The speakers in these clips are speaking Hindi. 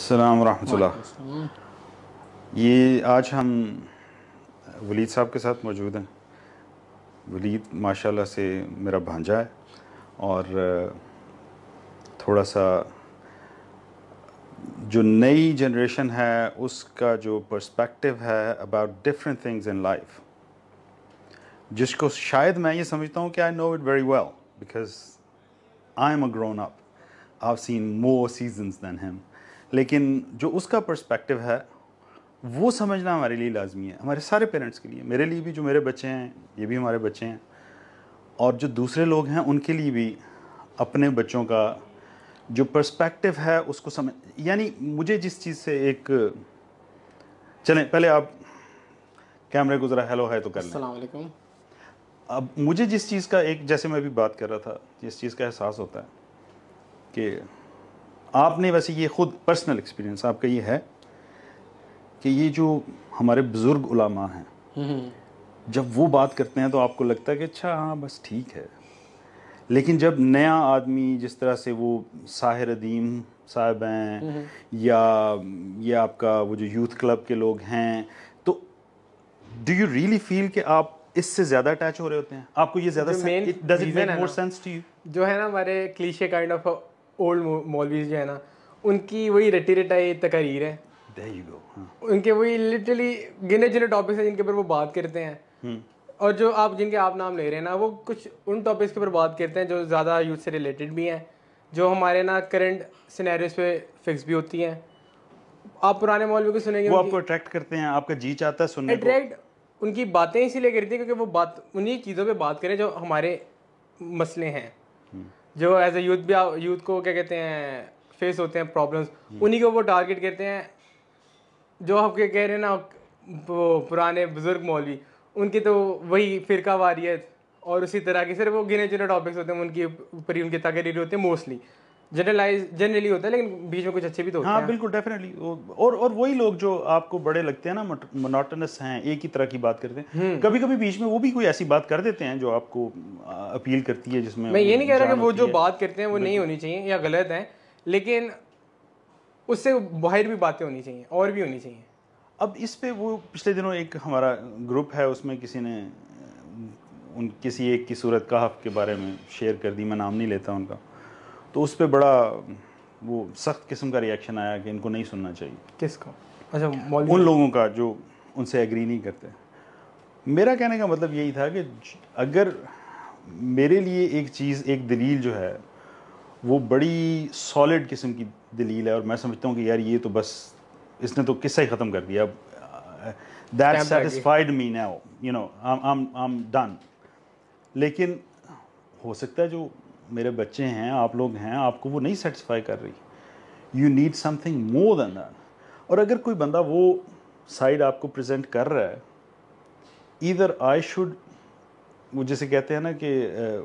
सलाम वरहमल ये आज हम वलीद साहब के साथ मौजूद हैं वलीद माशाल्लाह से मेरा भांजा है और थोड़ा सा जो नई जनरेशन है उसका जो पर्सपेक्टिव है about different things in life जिसको शायद मैं ये समझता हूँ कि I know it very well because I am a grown up I seen more seasons than him लेकिन जो उसका पर्सपेक्टिव है वो समझना हमारे लिए लाजमी है हमारे सारे पेरेंट्स के लिए मेरे लिए भी जो मेरे बच्चे हैं ये भी हमारे बच्चे हैं और जो दूसरे लोग हैं उनके लिए भी अपने बच्चों का जो पर्सपेक्टिव है उसको समझ यानी मुझे जिस चीज़ से एक चलें पहले आप कैमरे को ज़रा हेलो है तो कर लें अब मुझे जिस चीज़ का एक जैसे मैं अभी बात कर रहा था जिस चीज़ का एहसास होता है कि आपने वैसे ये ख़ुद पर्सनल एक्सपीरियंस आपका ये है कि ये जो हमारे बुज़ुर्ग उलामा हैं हम्म। जब वो बात करते हैं तो आपको लगता है कि अच्छा हाँ बस ठीक है लेकिन जब नया आदमी जिस तरह से वो साहिर अदीम साहब हैं हम्म। या ये आपका वो जो यूथ क्लब के लोग हैं तो डू यू रियली फील कि आप इससे ज्यादा अटैच हो रहे होते हैं आपको ये ज्यादा जो, जो है ना हमारे क्लीशे काइंड ऑफ ओल्ड मौलवी जो है ना उनकी वही रटी रटाई तकारीर है हाँ। उनके वही लिटरली गिने चुने टॉपिक्स हैं जिनके ऊपर वो बात करते हैं हम्म। और जो आप जिनके आप नाम ले रहे हैं ना वो कुछ उन टॉपिक्स के ऊपर बात करते हैं जो ज़्यादा यूथ से रिलेटेड भी हैं जो हमारे ना करंट सिनेरियोस पे फिक्स भी होती हैं आप पुराने मौलवी को सुनेंगे वो आपको अट्रैक्ट करते हैं आपका जी चाहता है सुनने अट्रैक्ट उनकी बातें इसीलिए करती हैं क्योंकि वो बात उन्हीं चीज़ों पर बात करें जो हमारे मसले हैं जो एज ए यूथ भी यूथ को क्या कहते हैं फेस होते हैं प्रॉब्लम्स हम्म। उन्हीं को वो टारगेट करते हैं जो आपके कह रहे हैं ना पुराने बुजुर्ग मौलवी उनकी तो वही फिरका वारियत और उसी तरह की सिर्फ वो गिने चुने टॉपिक्स होते हैं उनके ऊपर ही उनकी तकरीर होती है मोस्टली जनरलाइज जनरली होता है लेकिन बीच में कुछ अच्छे भी तो होते हाँ, हैं बिल्कुल डेफिनेटली और और वही लोग जो आपको बड़े लगते हैं ना मोनोटनस हैं एक ही तरह की बात करते हैं हम्म। कभी कभी बीच में वो भी कोई ऐसी बात कर देते हैं जो आपको अपील करती है जिसमें मैं ये नहीं कह रहा कि वो जो बात करते हैं वो नहीं होनी चाहिए या गलत है लेकिन उससे बाहर भी बातें होनी चाहिए और भी होनी चाहिए अब इस पे वो पिछले दिनों एक हमारा ग्रुप है उसमें किसी ने उन किसी एक की सूरत कहा के बारे में शेयर कर दी मैं नाम नहीं लेता उनका तो उस पर बड़ा वो सख्त किस्म का रिएक्शन आया कि इनको नहीं सुनना चाहिए किसका अच्छा उन लोगों का जो उनसे एग्री नहीं करते मेरा कहने का मतलब यही था कि अगर मेरे लिए एक चीज़ एक दलील जो है वो बड़ी सॉलिड किस्म की दलील है और मैं समझता हूँ कि यार ये तो बस इसने तो किस्सा ही ख़त्म कर दिया that satisfied me now you know I am done लेकिन हो सकता है जो मेरे बच्चे हैं आप लोग हैं आपको वो नहीं सेटिस्फाई कर रही you need something more than that और अगर कोई बंदा वो साइड आपको प्रेजेंट कर रहा है इधर आई शुड वो जैसे कहते हैं ना कि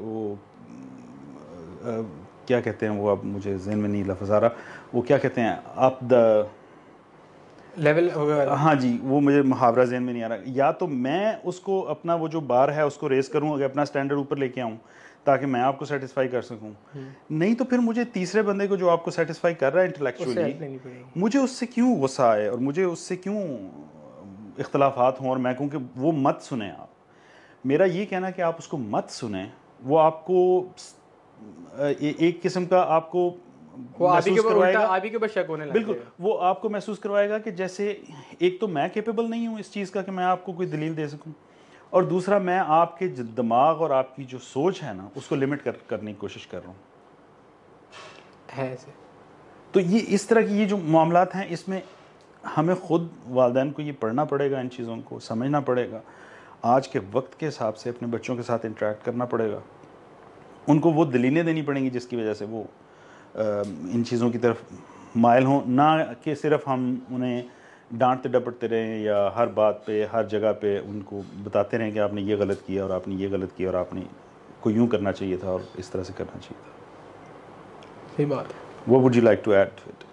वो आ, क्या कहते हैं वो अब मुझे जहन में नहीं लफज आ रहा वो क्या कहते हैं आप द लेवल हाँ जी वो मुझे मुहावरा जहन में नहीं आ रहा या तो मैं उसको अपना वो जो बार है उसको रेस करूँ अगर अपना स्टैंडर्ड ऊपर लेके आऊँ ताकि मैं आपको सेटिस्फाई कर सकूं हम्म। नहीं तो फिर मुझे तीसरे बंदे को जो आपको सेटिस्फाई कर रहा है इंटेलेक्चुअली मुझे उससे क्यों गुस्सा आए और मुझे उससे क्यों इख्तलाफात हों और मैं कहूँ कि वो मत सुने आप मेरा ये कहना कि आप उसको मत सुने वो आपको ए, एक किस्म का आपको वो आप ही के ऊपर शक होने बिल्कुल वो आपको महसूस करवाएगा कि जैसे एक तो मैं केपेबल नहीं हूँ इस चीज़ का कि मैं आपको कोई दलील दे सकूँ और दूसरा मैं आपके दिमाग और आपकी जो सोच है ना उसको लिमिट कर, करने की कोशिश कर रहा हूँ है ऐसे तो ये इस तरह की ये जो मामला हैं इसमें हमें ख़ुद वालदेन को ये पढ़ना पड़ेगा इन चीज़ों को समझना पड़ेगा आज के वक्त के हिसाब से अपने बच्चों के साथ इंटरेक्ट करना पड़ेगा उनको वो दलीलें देनी पड़ेंगी जिसकी वजह से वो इन चीज़ों की तरफ मायल हों ना कि सिर्फ हम उन्हें डांटते डपटते रहें या हर बात पे हर जगह पे उनको बताते रहें कि आपने ये गलत किया और आपने ये गलत किया और आपने को यूँ करना चाहिए था और इस तरह से करना चाहिए था सही बात वो would you like to add to it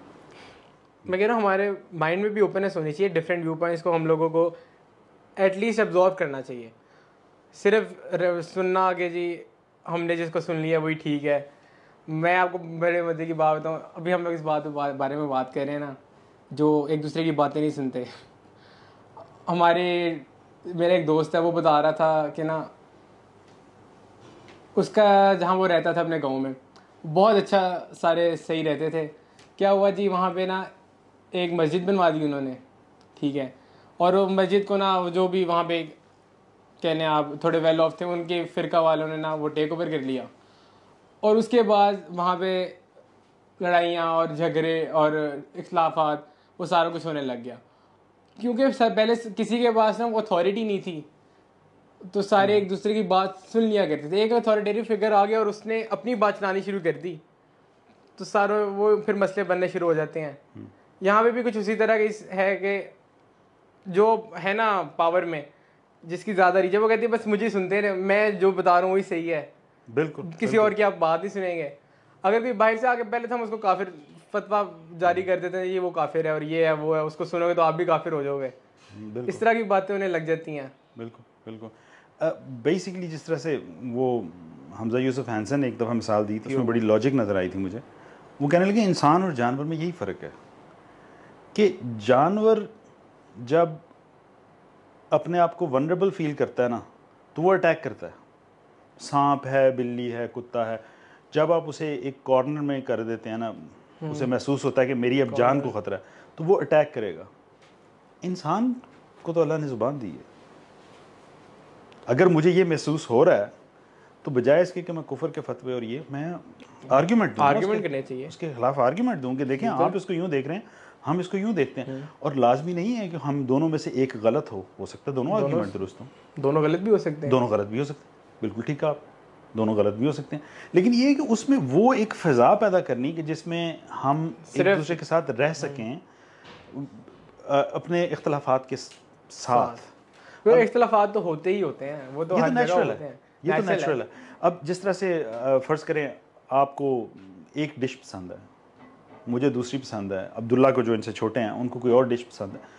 मैं कह रहा हूँ हमारे माइंड में भी ओपननेस होनी चाहिए डिफरेंट व्यू पॉइंट्स को हम लोगों को एटलीस्ट एब्जॉर्व करना चाहिए सिर्फ सुनना आगे जी हमने जिसको सुन लिया वही ठीक है मैं आपको बड़े मज़े की बात बताऊँ अभी हम लोग इस बात बारे में बात कर रहे हैं ना जो एक दूसरे की बातें नहीं सुनते हमारे मेरा एक दोस्त है वो बता रहा था कि ना उसका जहाँ वो रहता था अपने गांव में बहुत अच्छा सारे सही रहते थे क्या हुआ जी वहाँ पे ना एक मस्जिद बनवा दी उन्होंने ठीक है और वो मस्जिद को ना जो भी वहाँ पे कहने आप थोड़े वेल ऑफ थे उनके फ़िरका वालों ने ना वो टेक ओवर कर लिया और उसके बाद वहाँ पे लड़ाइयाँ और झगड़े और इख्लाफात वो सारा कुछ होने लग गया क्योंकि पहले किसी के पास ना अथॉरिटी नहीं थी तो सारे एक दूसरे की बात सुन लिया करते थे एक अथॉरिटेरी फिगर आ गया और उसने अपनी बात चलानी शुरू कर दी तो सारे वो फिर मसले बनने शुरू हो जाते हैं हम्म। यहाँ पे भी कुछ उसी तरह की है कि जो है ना पावर में जिसकी ज़्यादा रीच है वो कहती है बस मुझे सुनते रहे मैं जो बता रहा हूँ वही सही है बिल्कुल किसी बिल्कुल। और की आप बात ही सुनेंगे अगर कोई बाहर से आके पहले तो हम उसको काफिर फतवा जारी कर देते हैं ये वो काफिर है और ये है वो है उसको सुनोगे तो आप भी काफिर हो जाओगे इस तरह की बातें उन्हें लग जाती हैं बिल्कुल बिल्कुल बेसिकली जिस तरह से वो हमजा यूसुफ हैंसन ने एक दफ़ा मिसाल दी तो उसमें बड़ी लॉजिक नज़र आई थी मुझे वो कहने लगे इंसान और जानवर में यही फ़र्क है कि जानवर जब अपने आप को वनरेबल फील करता है ना तो वो अटैक करता है सांप है बिल्ली है कुत्ता है जब आप उसे एक कॉर्नर में कर देते हैं ना उसे महसूस होता है कि मेरी अब जान को ख़तरा है तो वो अटैक करेगा इंसान को तो अल्लाह ने ज़ुबान दी है अगर मुझे ये महसूस हो रहा है तो बजाय इसके कि मैं कुफर के फतवे और ये मैं आर्ग्यूमेंट आर्ग्यूमेंट करने चाहिए उसके खिलाफ आर्ग्यूमेंट दूँ कि देखें आप इसको यूँ देख रहे हैं हम इसको यूँ देखते हैं हम्म। और लाजमी नहीं है कि हम दोनों में से एक गलत हो हो सकता है दोनों आर्ग्यूमेंट दुरुस्त हो दोनों गलत भी हो सकते हैं दोनों गलत भी हो सकते हैं बिल्कुल ठीक है आप दोनों गलत भी हो सकते हैं लेकिन ये कि उसमें वो एक फ़िज़ा पैदा करनी कि जिसमें हम एक दूसरे के साथ रह सकें अपने इख्तलाफात के साथ तो तो होते ही होते हैं वो तो, ये तो नेचुरल है।, ये तो नेचुरल है अब जिस तरह से फ़र्ज़ करें आपको एक डिश पसंद है मुझे दूसरी पसंद है अब्दुल्ला को जो इनसे छोटे हैं उनको कोई और डिश पसंद है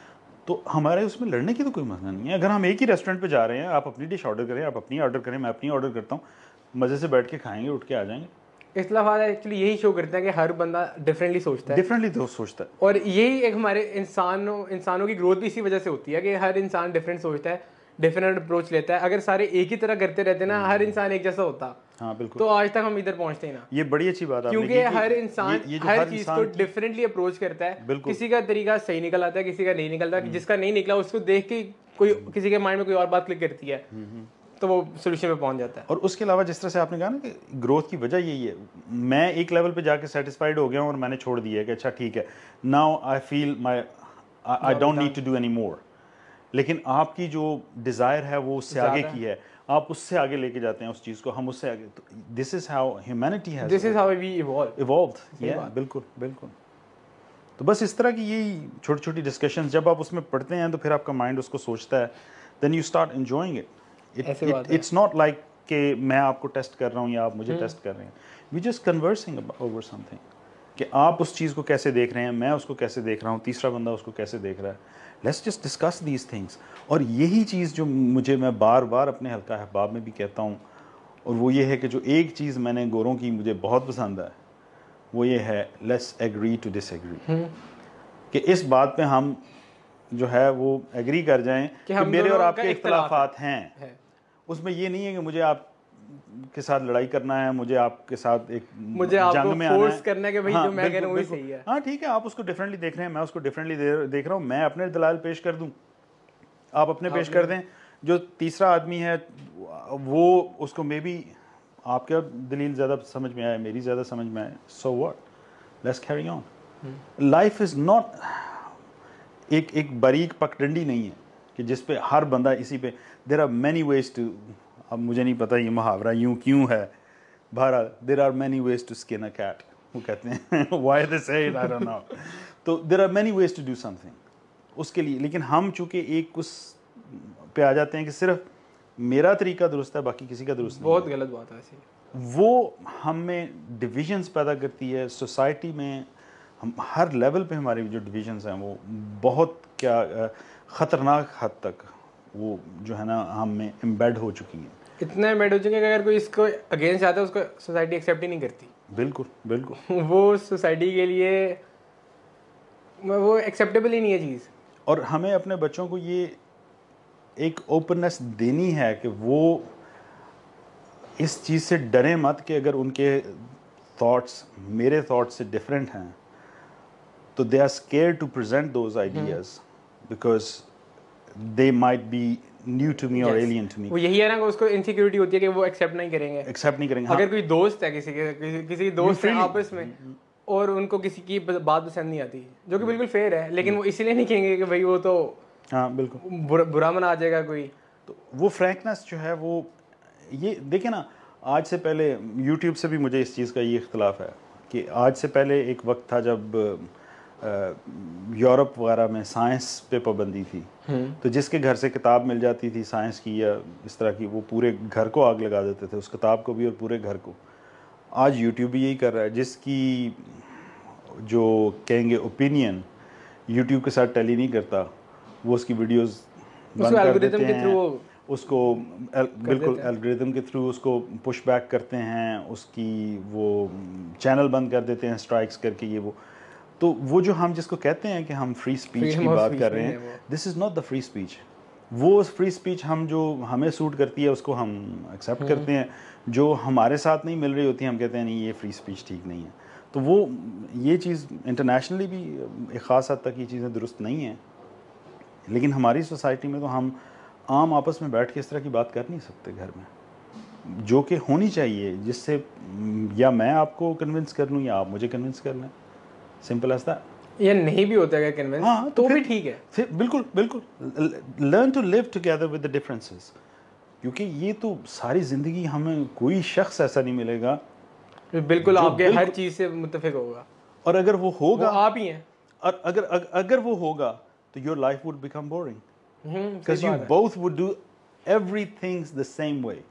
तो हमारे उसमें लड़ने की तो कोई मसला नहीं है अगर हम एक ही रेस्टोरेंट पे जा रहे हैं आप अपनी डिश ऑर्डर करें आप अपनी ऑर्डर करें मैं अपनी ऑर्डर करता हूँ मज़े से बैठ के खाएंगे उठ के आ जाएंगे इसलिए इस्लामाबाद एक्चुअली यही शो करते हैं कि हर बंदा डिफरेंटली सोचता है डिफरेंटली तो सोचता है और यही एक हमारे इंसानों इंसानों की ग्रोथ भी इसी वजह से होती है कि हर इंसान डिफरेंट सोचता है डिफरेंट अप्रोच लेता है अगर सारे एक ही तरह करते रहते ना हर हम्म। इंसान एक जैसा होता हाँ बिल्कुल तो आज तक हम इधर पहुंचते ही ना ये बड़ी अच्छी बात है क्योंकि हर इंसान हर चीज को डिफरेंटली अप्रोच करता है किसी का तरीका सही निकल आता है किसी का नहीं निकलता हम्म। जिसका नहीं निकला उसको देख के कोई हम्म। किसी के माइंड में कोई और बात क्लिक करती है तो वो सोल्यूशन पे पहुंच जाता है और उसके अलावा जिस तरह से आपने कहा ना कि ग्रोथ की वजह यही है मैं एक लेवल पे जाके सेटिस्फाइड हो गया हूँ और मैंने छोड़ दिया है कि अच्छा ठीक है now I feel my I don't need to do any more लेकिन आपकी जो डिज़ायर है वो उससे आगे की है आप उससे आगे लेके जाते हैं उस चीज़ को हम उससे आगे दिस इज़ हाउ ह्यूमैनिटी है this is how we evolve evolve बिल्कुल बिल्कुल तो बस इस तरह की यही छोटी छोटी डिस्कशंस जब आप उसमें पढ़ते हैं तो फिर आपका माइंड उसको सोचता है then you start enjoying it it's not like कि मैं आपको टेस्ट कर रहा हूँ या आप मुझे टेस्ट हम्म। कर रहे हैं we just conversing over something कि आप उस चीज़ को कैसे देख रहे हैं मैं उसको कैसे देख रहा हूँ तीसरा बंदा उसको कैसे देख रहा है let's just discuss these things और यही चीज़ जो मुझे मैं बार बार अपने हल्का अहबाब में भी कहता हूँ और वो ये है कि जो एक चीज़ मैंने गोरों की मुझे बहुत पसंद है वो ये है let's agree to disagree कि इस बात पे हम जो है वो एग्री कर जाएं कि, कि मेरे और आपके इख्तलाफात हैं, है। उसमें ये नहीं है कि मुझे आप के साथ लड़ाई करना है मुझे आपके साथ एक मुझे जंग में फोर्स करना है भाई हाँ, जो मैं कह रहा हूँ वही सही है हाँ ठीक है आप उसको डिफरेंटली देख रहे हैं मैं उसको डिफरेंटली देख रहा हूँ मैं अपने दलाल पेश कर दूँ आप अपने हाँ, पेश कर दें जो तीसरा आदमी है वो उसको मे बी आपके दलील ज़्यादा समझ में आए मेरी ज़्यादा समझ में आए so what let's carry on life is not एक एक बारीक पकडंडी नहीं है कि जिस पे हर बंदा इसी पे there are many ways to अब मुझे नहीं पता ये मुहावरा यूँ क्यों है बहरहाल there are many ways to skin a cat वो कहते हैं वाई दिस तो there are many ways to do something उसके लिए लेकिन हम चूँकि एक उस पे आ जाते हैं कि सिर्फ मेरा तरीका दुरुस्त है बाकी किसी का दुरुस्त बहुत गलत बात है ऐसी वो हमें डिविजन्स पैदा करती है सोसाइटी में हम हर लेवल पे हमारी जो डिविजन्स हैं वो बहुत क्या ख़तरनाक हद तक वो जो है ना हम में एम्बेड हो चुकी हैं इतना एम्बेड हो चुके हैं कि अगर कोई इसको अगेंस्ट आता है उसको सोसाइटी एक्सेप्ट ही नहीं करती बिल्कुल बिल्कुल वो सोसाइटी के लिए वो एक्सेप्टेबल ही नहीं है चीज़ और हमें अपने बच्चों को ये एक ओपननेस देनी है कि वो इस चीज़ से डरे मत कि अगर उनके थॉट्स मेरे थॉट्स से डिफरेंट हैं तो they are scared to present those ideas hmm. because they might be new to me और एलियन टू मी वो यही है ना उसको इनसिक्योरिटी होती है कि वो एक्सेप्ट नहीं करेंगे एक्सेप्ट नहीं करेंगे अगर हाँ। कोई दोस्त है किसी के किसी, किसी दोस्त है आपस में और उनको किसी की बात पसंद नहीं आती जो कि hmm. बिल्कुल फेयर है लेकिन hmm. वो इसीलिए नहीं कहेंगे कि भाई वो तो हाँ बिल्कुल बुरा, बुरा मना आ जाएगा कोई तो वो फ्रैंकनेस जो है वो ये देखिए ना आज से पहले यूट्यूब से भी मुझे इस चीज़ का ये इख्तलाफ है कि आज से पहले एक वक्त था जब यूरोप वगैरह में साइंस पे पाबंदी थी हम्म। तो जिसके घर से किताब मिल जाती थी साइंस की या इस तरह की वो पूरे घर को आग लगा देते थे उस किताब को भी और पूरे घर को आज यूट्यूब भी यही कर रहा है जिसकी जो कहेंगे ओपिनियन यूट्यूब के साथ टैली नहीं करता वो उसकी वीडियोस बंद कर देते हैं उसको एल, बिल्कुल एल्गोरिदम के थ्रू उसको पुश बैक करते हैं उसकी वो चैनल बंद कर देते हैं स्ट्राइक्स करके ये वो तो वो जो हम जिसको कहते हैं कि हम फ्री स्पीच की बात कर रहे हैं this is not the free speech वो फ्री स्पीच हम जो हमें सूट करती है उसको हम एक्सेप्ट हम्म। करते हैं जो हमारे साथ नहीं मिल रही होती हम कहते हैं नहीं ये फ्री स्पीच ठीक नहीं है तो वो ये चीज़ इंटरनेशनली भी एक ख़ास हद तक ये चीज़ें दुरुस्त नहीं हैं लेकिन हमारी सोसाइटी में तो हम आम आपस में बैठ के इस तरह की बात कर नहीं सकते घर में जो कि होनी चाहिए जिससे या मैं आपको कन्विंस कर लूँ या आप मुझे कन्विंस कर लें सिंपल एज दैट ये नहीं भी होता है कन्विंस हाँ तो, तो भी ठीक है फिर बिल्कुल बिल्कुल learn to live together with the differences क्योंकि ये तो सारी ज़िंदगी हमें कोई शख्स ऐसा नहीं मिलेगा बिल्कुल आपके बिल्कुल, हर चीज़ से मुतफिक होगा और अगर वो होगा वो आप ही हैं और अगर अग, अगर वो होगा तो your life would become boring because you both would do every things the same way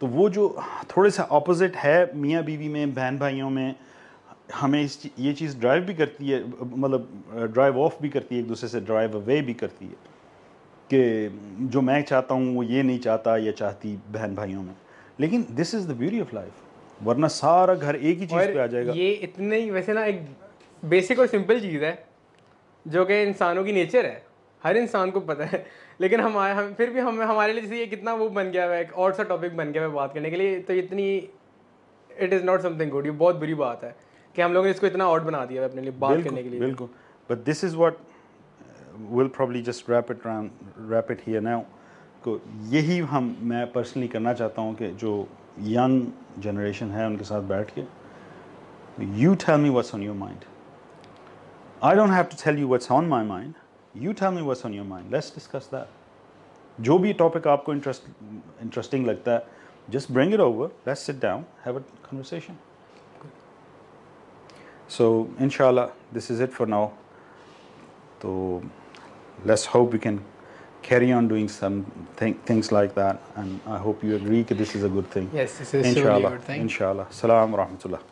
तो वो जो थोड़े सा ऑपोजिट है मियाँ बीवी में बहन भाइयों में हमें इस ये चीज़ ड्राइव भी करती है मतलब ड्राइव ऑफ भी करती है एक दूसरे से ड्राइव अवे भी करती है कि जो मैं चाहता हूँ वो ये नहीं चाहता या चाहती बहन भाइयों में लेकिन this is the beauty of life वरना सारा घर एक ही चीज़ पे आ जाएगा ये इतने ही वैसे ना एक बेसिक और सिंपल चीज़ है जो कि इंसानों की नेचर है हर इंसान को पता है लेकिन हमारे हम फिर भी हम हमारे लिए जैसे ये कितना वो बन गया है एक और सा टॉपिक बन गया है बात करने के लिए तो इतनी it is not something good ये बहुत बुरी बात है कि हम लोगों ने इसको इतना ऑड बना दिया अपने लिए बात करने के लिए बिल्कुल but this is what will probably just wrap it wrap it here now को यही हम मैं पर्सनली करना चाहता हूँ कि जो यंग जनरेशन है उनके साथ बैठ के you tell me what's on your mind I don't have to tell you what's on my mind you tell me what's on your mind let's discuss that जो भी टॉपिक आपको इंटरेस्ट इंटरेस्टिंग लगता है just bring it over let's sit down have a conversation So inshallah, this is it for now. So let's hope we can carry on doing some th things like that. And I hope you agree that this is a good thing. Yes, this is inshallah, a good thing. Inshallah. Salam